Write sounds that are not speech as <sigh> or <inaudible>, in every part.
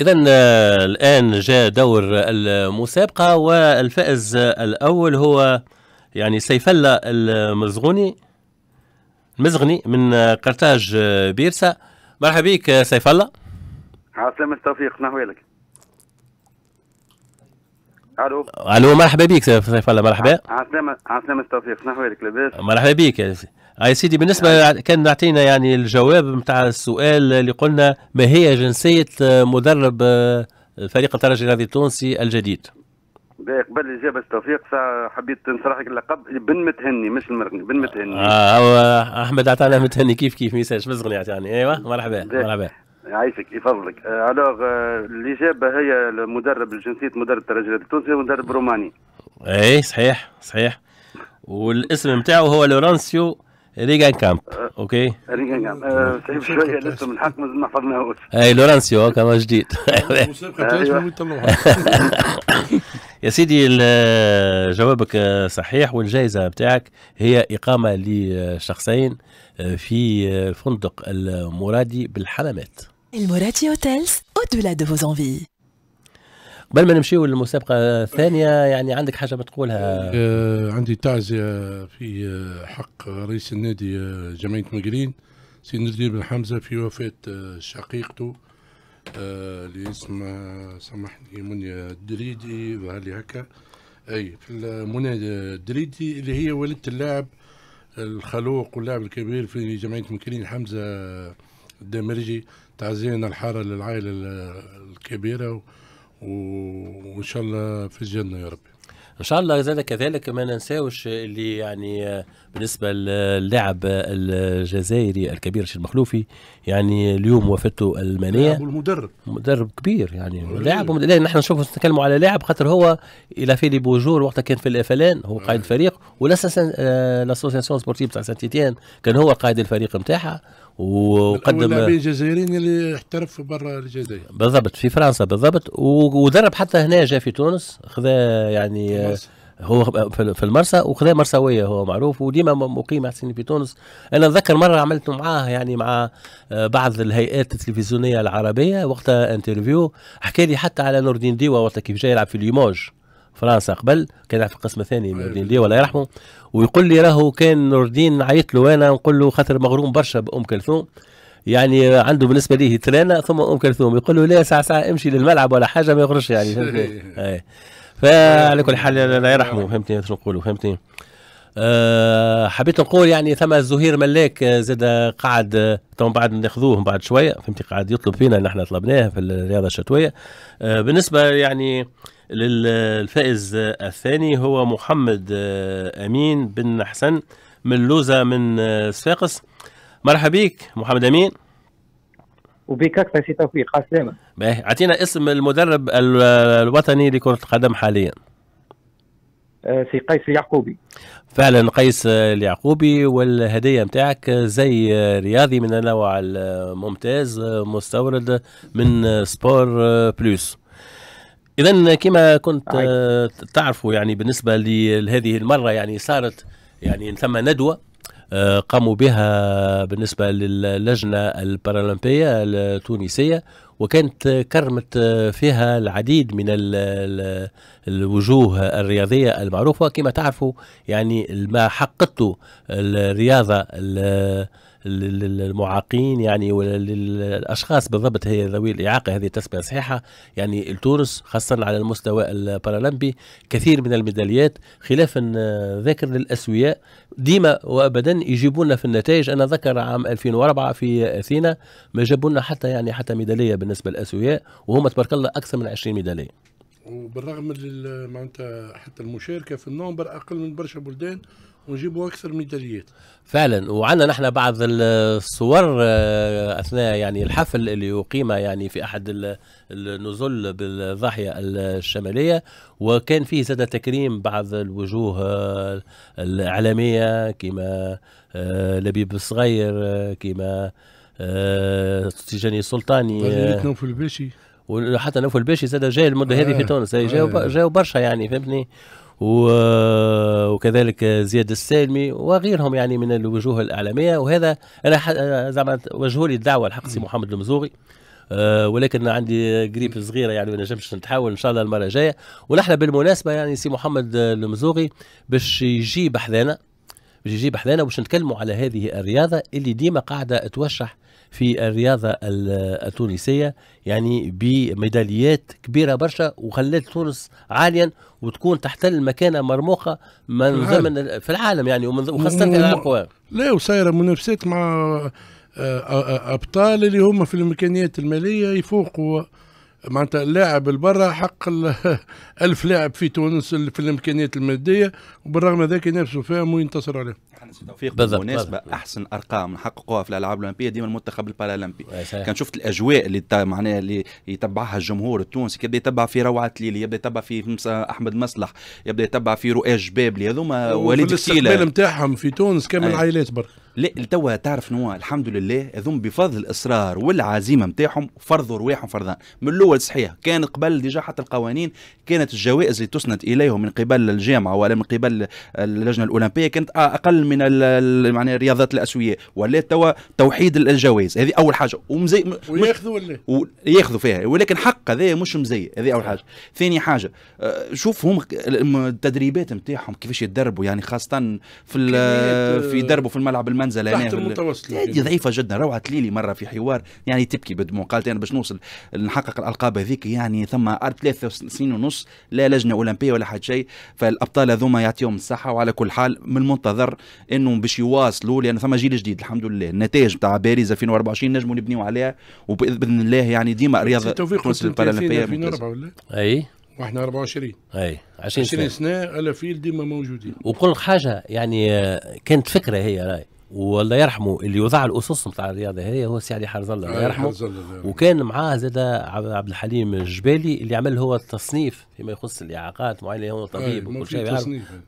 إذا آه، الآن جاء دور المسابقة والفائز الأول هو يعني سيفلا المزغوني المزغني من آه، قرطاج آه، بيرسا مرحبا بك سيف الله عسلامة التوفيق شنو أحوالك؟ الو الو مرحبا بك سيف الله مرحبا عسلامة عسلامة التوفيق شنو أحوالك لاباس؟ مرحبا بك يا سي آه، يا سيدي بالنسبة يعني- كان نعطينا يعني الجواب نتاع السؤال اللي قلنا ما هي جنسية آه، مدرب آه، فريق الترجي الرياضي التونسي الجديد؟ قبل الإجابة التوفيق حبيت نصرح لك اللقب بن متهني مش المرغني بن متهني. اه هو أحمد عطانا متهني كيف كيف يسالش مزغني عطاني يعني. أيوه مرحبا مرحبا. يعيشك يفضلك الوغ الإجابة هي المدرب الجنسية مدرب الترجي الرياضي التونسي مدرب روماني. اي صحيح صحيح والاسم نتاعو هو لورانسيو ريغان كامب اوكي ريغان كامب صعيب آه، شويه لسه من حق ما حفظناهوش اي لورانسيو كما جديد <laughs> أيوة. أيوة. أيوة. <laughs> يا سيدي جوابك صحيح والجائزه بتاعك هي اقامه لشخصين في فندق المرادي بالحلمات المرادي اوتيلز او دولا دو فوز انفي قبل ما نمشيو للمسابقه الثانيه يعني عندك حاجه ما تقولها آه عندي تعزيه في آه، حق رئيس النادي آه، جمعيه مقرين سي نزير بن حمزه في وفاه آه، شقيقته اللي اسمها سامحني منيا الدريدي ظهرلي هكا اي في منى الدريدي اللي هي والدة اللاعب الخلوق واللاعب الكبير في جمعيه مكرين حمزه الدمرجي تعزينا الحاره للعائله الكبيره وان شاء الله في الجنه يا رب ان شاء الله زاد كذلك ما ننساوش اللي يعني بالنسبه للاعب الجزائري الكبير رشيد المخلوفي يعني اليوم وفاته المانيه المدرب مدرب كبير يعني لاعب لا نحن نشوفوا نتكلموا على لاعب خاطر هو الى فيلي بوجور وقتها كان في الافلان هو قائد آه. الفريق ولا آه، لاسوسياسيون سبورتيف تاع سانتيتيان كان هو قائد الفريق نتاعها وقدم لاعبين جزائريين اللي احترف برا الجزائر بالضبط في فرنسا بالضبط ودرب حتى هنا جا في تونس خذا يعني هو في المرسى وخذا مرساويه هو معروف وديما مقيم حسين في تونس انا اتذكر مره عملت معاه يعني مع آه، بعض الهيئات التلفزيونيه العربيه وقتها انترفيو حكى لي حتى على نور الدين ديوا وقتها كيف جاي يلعب في ليموج فرنسا قبل كان في القسم الثاني من أيوة. الدين ولا يرحمه ويقول لي راهو كان نور الدين عيط له انا نقول له خاطر مغروم برشا بام كلثوم يعني عنده بالنسبه ليه ترانه ثم ام كلثوم يقول له لا ساعه ساعه امشي للملعب ولا حاجه ما يخرجش يعني <laughs> فهمتني فعلى كل حال لا يرحمه فهمتني شنو نقولوا فهمتني أه حبيت نقول يعني ثم زهير ملاك آه، زاد قعد تو آه، بعد ناخذوه بعد شويه فهمتي قاعد يطلب فينا احنا طلبناه في الرياضه الشتويه أه بالنسبه يعني للفائز الثاني هو محمد آه، امين بن حسن من لوزه من صفاقس مرحبا بك محمد امين وبك اكثر شي توفيق عسلامه اعطينا اسم المدرب الوطني لكره القدم حاليا آه، سي قيس اليعقوبي فعلا قيس اليعقوبي والهديه نتاعك زي رياضي من النوع الممتاز مستورد من سبور بلوس اذا كما كنت تعرفوا يعني بالنسبه لهذه المره يعني صارت يعني ثم ندوه آه، قاموا بها بالنسبه للجنه البارالمبيه التونسيه وكانت كرمت فيها العديد من الوجوه الرياضية المعروفة كما تعرفوا يعني ما حققته الرياضة للمعاقين يعني وللاشخاص بالضبط هي ذوي الاعاقه هذه التسميه صحيحه يعني التونس خاصه على المستوى البارالمبي كثير من الميداليات خلافا ذاكر للاسوياء ديما وابدا يجيبونا في النتائج انا ذكر عام 2004 في اثينا ما جابونا حتى يعني حتى ميداليه بالنسبه للاسوياء وهم تبارك الله اكثر من 20 ميداليه وبالرغم من معناتها حتى المشاركه في النومبر اقل من برشا بلدان ونجيبوا اكثر ميداليات فعلا وعندنا نحن بعض الصور آه، اثناء يعني الحفل اللي اقيم يعني في احد النزل بالضاحيه الشماليه وكان فيه زاد تكريم بعض الوجوه آه، الاعلاميه كما آه، لبيب الصغير كما تيجاني السلطاني في الباشي وحتى نوفل الباشي زاد جاي المده هذه في تونس جاوا جاوا برشا يعني فهمتني وكذلك زياد السالمي وغيرهم يعني من الوجوه الاعلاميه وهذا انا زعما وجهوا لي الدعوه الحق سي محمد المزوغي آه، ولكن عندي قريب صغيره يعني ما نجمش نتحاول ان شاء الله المره الجايه ونحن بالمناسبه يعني سي محمد المزوغي باش يجي بحذانا باش يجي بحذانا باش نتكلموا على هذه الرياضه اللي ديما قاعده توشح في الرياضة التونسية يعني بميداليات كبيرة برشا وخلت تونس عاليا وتكون تحتل مكانة مرموقة من ضمن في العالم يعني وخاصة في الأقوى لا وصايرة منافسات مع آه، آه، آه، أبطال اللي هما في الإمكانيات المالية يفوقوا معناتها اللاعب البرا حق <laughs> ألف لاعب في تونس في الامكانيات الماديه وبالرغم هذاك ينافسوا فيهم وينتصروا عليهم. توفيق بالمناسبه احسن ارقام حققوها في الالعاب الاولمبيه ديما المنتخب البارالمبي كان شفت الاجواء اللي معناها اللي يتبعها الجمهور التونسي يبدا يتبع في روعه ليلي يبدا يتبع في احمد مصلح يبدا يتبع في رؤاج جبابلي هذوما وليد السيله الاستقبال نتاعهم في تونس كامل عائلات برك لا لتوا تعرف نوا الحمد لله هذوم بفضل الاصرار والعزيمه نتاعهم فرضوا رواحهم فرضان من الاول صحيح كان قبل ديجا حتى القوانين كانت الجوائز اللي تسند اليهم من قبل الجامعه ولا من قبل اللجنه الاولمبيه كانت اقل من يعني الرياضات الاسويه ولا توا توحيد الجوائز هذه اول حاجه ومزي وياخذوا ولا ياخذوا فيها ولكن حق هذا مش مزي هذه اول حاجه ثاني حاجه شوف هم التدريبات نتاعهم كيفاش يتدربوا يعني خاصه في في يدربوا في الملعب المنزلانيه هذه ضعيفه جدا روعه ليلي مره في حوار يعني تبكي بدمو قالت انا باش نوصل نحقق الالقاب هذيك يعني ثم ثلاث سنين ونص لا لجنه اولمبيه ولا حد شيء فالابطال هذوما يعطيهم الصحه وعلى كل حال من المنتظر انهم باش يواصلوا لان ثم جيل جديد الحمد لله النتائج بتاع باريس 2024 نجموا نبنيو عليها وباذن الله يعني ديما رياضه تونس البارالمبيه اي واحنا 24 اي 20 سنه 20 سنه الافيل ديما موجودين وكل حاجه يعني آه، كانت فكره هي راي والله يرحمه اللي وضع الاسس نتاع الرياضه هذه هو سي علي حرز الله الله يرحمه وكان معاه زاد عبد الحليم الجبالي اللي عمل هو التصنيف فيما يخص الاعاقات معينه هو طبيب وكل شيء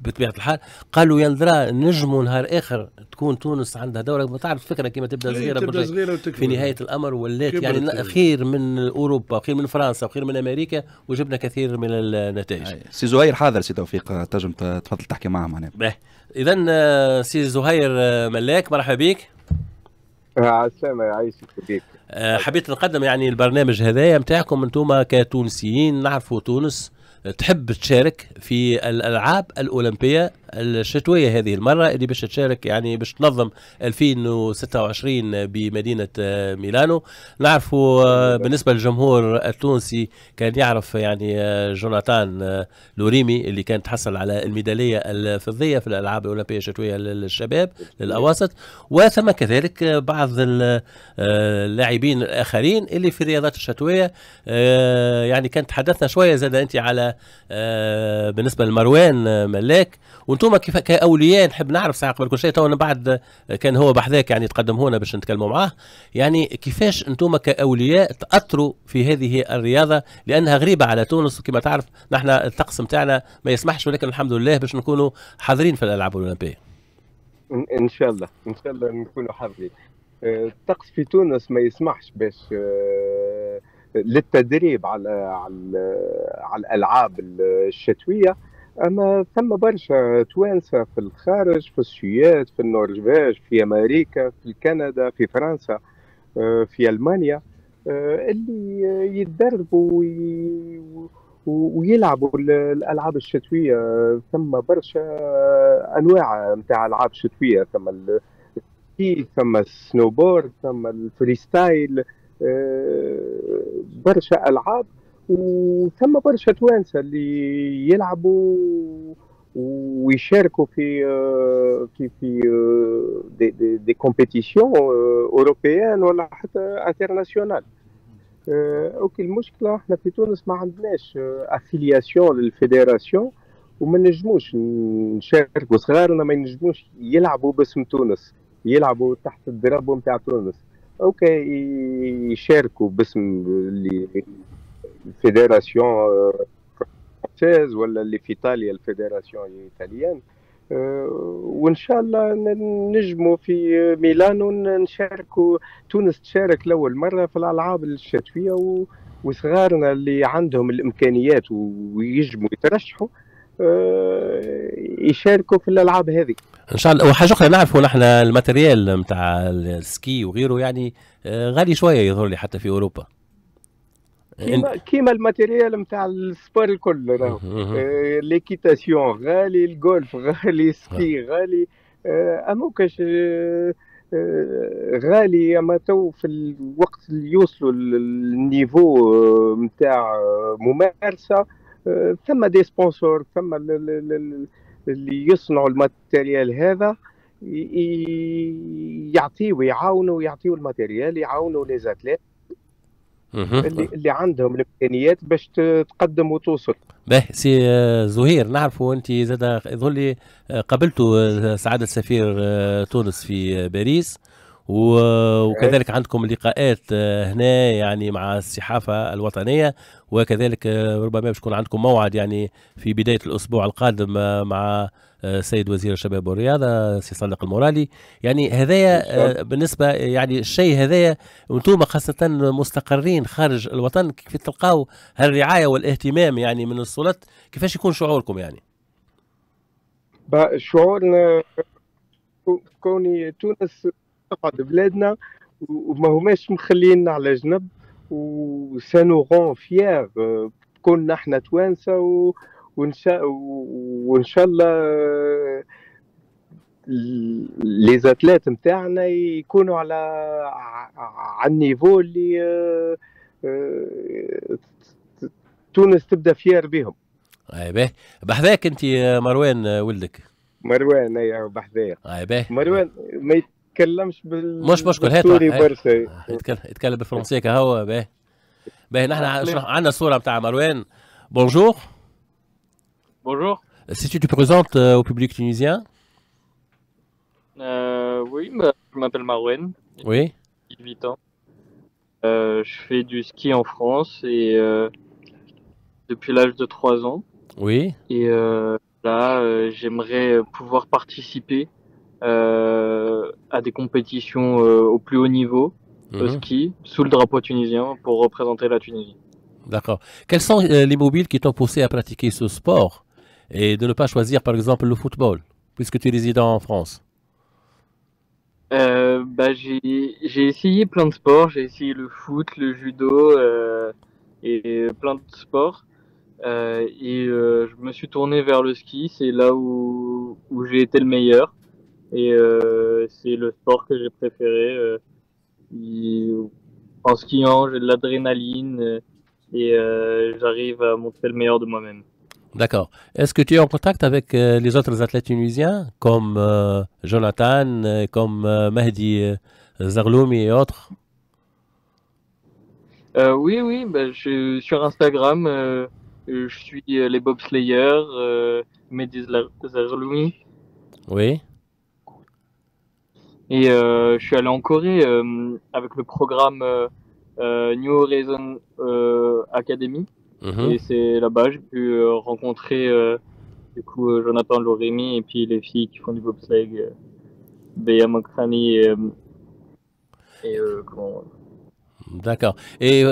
بطبيعه الحال قالوا يندرى نجموا نهار اخر تكون تونس عندها دوره ما تعرف فكره كيما تبدا صغيره تبدا صغيره في نهايه الامر ولات يعني خير من اوروبا خير من فرنسا وخير من امريكا وجبنا كثير من النتائج سي زهير حاضر سي توفيق تنجم تفضل تحكي معه معناها اذا آه، سي زهير آه، ملاك مرحبا بك عسلامة عيسي بك حبيت نقدم يعني البرنامج هذايا نتاعكم انتم كتونسيين نعرفوا تونس آه، تحب تشارك في الالعاب الاولمبيه الشتويه هذه المره اللي باش تشارك يعني باش تنظم 2026 بمدينه آه، ميلانو نعرفوا آه، بالنسبه للجمهور التونسي كان يعرف يعني آه، جوناتان لوريمي اللي كان تحصل على الميداليه الفضيه في الالعاب الاولمبيه الشتويه للشباب للاواسط وثم كذلك بعض اللاعبين الاخرين اللي في الرياضات الشتويه يعني كان تحدثنا شويه زاد انت على بالنسبه لمروان ملاك انتم كاولياء نحب نعرف ساعه قبل كل شيء تو بعد كان هو بحذاك يعني تقدم هنا باش نتكلموا معاه يعني كيفاش انتم كاولياء تاثروا في هذه الرياضه لانها غريبه على تونس وكما تعرف نحن الطقس نتاعنا ما يسمحش ولكن الحمد لله باش نكونوا حاضرين في الالعاب الاولمبيه ان شاء الله ان شاء الله نكونوا حاضرين آه، الطقس في تونس ما يسمحش باش آه، للتدريب على على على الالعاب الشتويه اما ثم برشا توانسه في الخارج في السويد في النرويج في امريكا في كندا في فرنسا آه، في المانيا آه، اللي يتدربوا ويلعبوا الالعاب الشتويه ثم برشا انواع نتاع العاب شتويه ثم السكي ثم السنوبورد ثم الفريستايل آه، برشا العاب وثم برشا توانسه اللي يلعبوا ويشاركوا في آه، في في دي, دي, دي كومبيتيسيون اوروبيان ولا حتى انترناسيونال آه، اوكي المشكله احنا في تونس ما عندناش افيلياسيون آه، للفيدراسيون وما نجموش نشاركوا صغارنا ما ينجموش يلعبوا باسم تونس يلعبوا تحت الدراب نتاع تونس اوكي يشاركوا باسم اللي الفيدراسيون آه، فرونسيز ولا اللي في ايطاليا الفيدراسيون الايطاليان آه، وان شاء الله نجموا في ميلانو نشاركوا تونس تشارك لاول مره في الالعاب الشتويه وصغارنا اللي عندهم الامكانيات ويجموا يترشحوا آه، يشاركوا في الالعاب هذه ان شاء الله وحاجه اخرى نعرفوا نحن الماتريال نتاع السكي وغيره يعني غالي شويه يظهر لي حتى في اوروبا كيما كيما الماتيريال نتاع السبور الكل ليكيتاسيون آه، غالي الجولف غالي سكي غالي آه، اما كاش آه، غالي اما تو في الوقت اللي يوصلوا للنيفو نتاع ممارسه ثم دي سبونسور ثم اللي يصنعوا الماتيريال هذا يعطيه ويعاونوا يعطيو الماتيريال يعاونوا لي زاتليت اللي اللي عندهم الامكانيات باش تقدم وتوصل باه سي آه، زهير نعرفوا انت زاد يظهر لي آه، قابلتوا آه، سعاده سفير تونس في باريس وكذلك إيه. عندكم لقاءات آه، هنا يعني مع الصحافه الوطنيه وكذلك آه، ربما باش يكون عندكم موعد يعني في بدايه الاسبوع القادم آه، مع السيد وزير الشباب والرياضه سي صادق المورالي يعني هذايا بالنسبه يعني الشيء هذايا انتم خاصه مستقرين خارج الوطن كيف تلقاو هالرعايه والاهتمام يعني من السلطات كيفاش يكون شعوركم يعني؟ شعورنا كوني تونس تقعد بلادنا وما هماش مخلينا على جنب غون فيير آه، كنا احنا توانسه و... وان شاء وان شاء الله لي زاتليت نتاعنا يكونوا على على النيفو اللي آه، آه، تونس تبدا فيار بهم اي باه بحذاك انت مروان ولدك مروان اي بحذاك اي باه مروان ما يتكلمش بال مش مشكل هات برشا يتكلم يتكلم بالفرنسيه français. باهي باهي نحن عندنا الصوره بتاع مروان Bonjour. Si tu te présentes euh, au public tunisien euh, Oui, je m'appelle Marouen. Oui. 8 ans. Euh, je fais du ski en France et euh, depuis l'âge de 3 ans. Oui. Et euh, là, euh, j'aimerais pouvoir participer euh, à des compétitions euh, au plus haut niveau, le mhm. ski, sous le drapeau tunisien, pour représenter la Tunisie. D'accord. Quels sont euh, les mobiles qui t'ont poussé à pratiquer ce sport et de ne pas choisir, par exemple, le football, puisque tu résides en France euh, bah, j'ai essayé plein de sports, j'ai essayé le foot, le judo et, plein de sports. et je me suis tourné vers le ski, c'est là où, où j'ai été le meilleur. Et euh, c'est le sport que j'ai préféré. Euh, en skiant, j'ai de l'adrénaline euh, et j'arrive à montrer le meilleur de moi-même. D'accord. Est-ce que tu es en contact avec les autres athlètes tunisiens comme Jonathan, comme Mehdi Mahdi et autres Oui, oui. Ben, sur Instagram, je suis les bobslayers, Mehdi Zarloumi. Oui. Et euh, je suis allé en Corée euh, avec le programme euh, New Horizon Academy. Mhm. Et c'est là-bas que j'ai pu rencontrer du coup Jonathan Lorémy et puis les filles qui font du bobsleigh, Béa Mokrani et, comment... D'accord. Et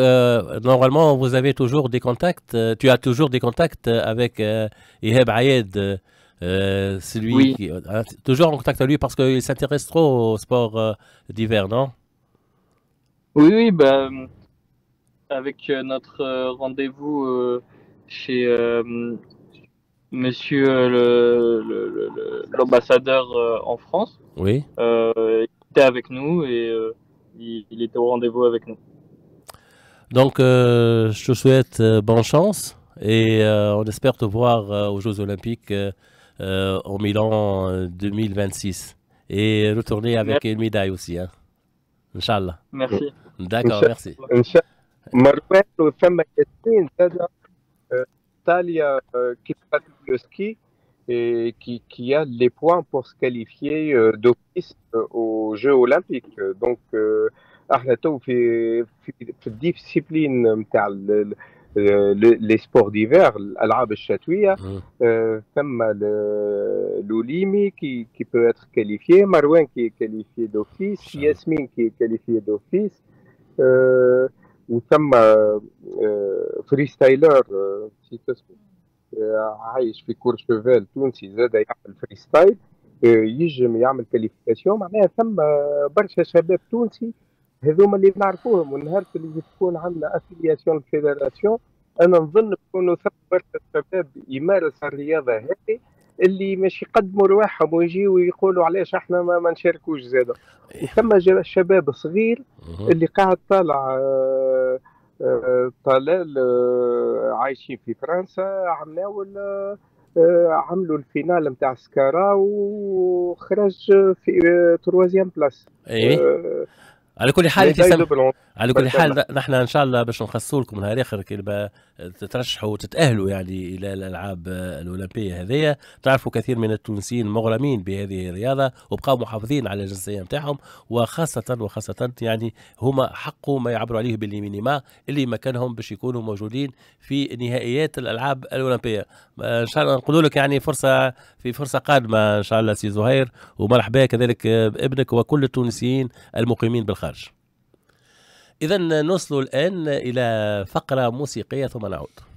normalement, vous avez toujours des contacts, tu as toujours des contacts avec euh, Iheb Ayed euh, c'est lui qui, euh, ah, toujours en contact avec lui parce qu'il s'intéresse trop au sport euh, d'hiver, non Oui, oui, avec notre rendez-vous chez Monsieur l'ambassadeur en France. Oui. il était avec nous et il, il, était au rendez-vous avec nous. Donc, je te souhaite bonne chance et on espère te voir aux Jeux Olympiques. Euh, au Milan 2026 et retourner avec une médaille aussi. Hein. Inch'Allah. Merci. D'accord, merci. Inch'Allah. مروان euh, euh, pratique le ski et qui, qui a les points pour se qualifier d'office aux Jeux Olympiques. Donc, Arlato, fait discipline. discipline لي سبور ديفير الالعاب الشتويه ثم لوليمي كي كي بو اتر كاليفيي مروان كي كاليفيي دوفيس ياسمين كي كاليفيي دوفيس وثم فري ستايلر عايش في كور شوفيل تونسي زاد يعمل فري ستايل يجم يعمل كاليفيكاسيون معناها ثم برشا شباب تونسي هذوما اللي نعرفوهم والنهار اللي تكون عندنا اسيلياسيون فيدراسيون انا نظن بكونوا ثم برشا شباب يمارس الرياضه هذه اللي مش يقدموا رواحهم ويجيو ويقولوا علاش احنا ما, ما نشاركوش زاده إيه. ثم شباب صغير اللي قاعد طالع آه، آه، طلال آه، عايشين في فرنسا عملوا عملوا الفينال نتاع سكارا وخرج في تروازيام بلاس أيه. على كل حال سم... على كل حال نحن ان شاء الله باش نخصوا لكم نهار اخر كي تترشحوا وتتاهلوا يعني الى الالعاب الاولمبيه هذه تعرفوا كثير من التونسيين مغرمين بهذه الرياضه وبقاو محافظين على الجنسيه نتاعهم وخاصه وخاصه يعني هما حقوا ما يعبروا عليه باللي مينيما اللي مكانهم باش يكونوا موجودين في نهائيات الالعاب الاولمبيه ان شاء الله نقول لك يعني فرصه في فرصه قادمه ان شاء الله سي زهير ومرحبا كذلك بابنك وكل التونسيين المقيمين بالخارج الخارج إذا نوصل الآن إلى فقرة موسيقية ثم نعود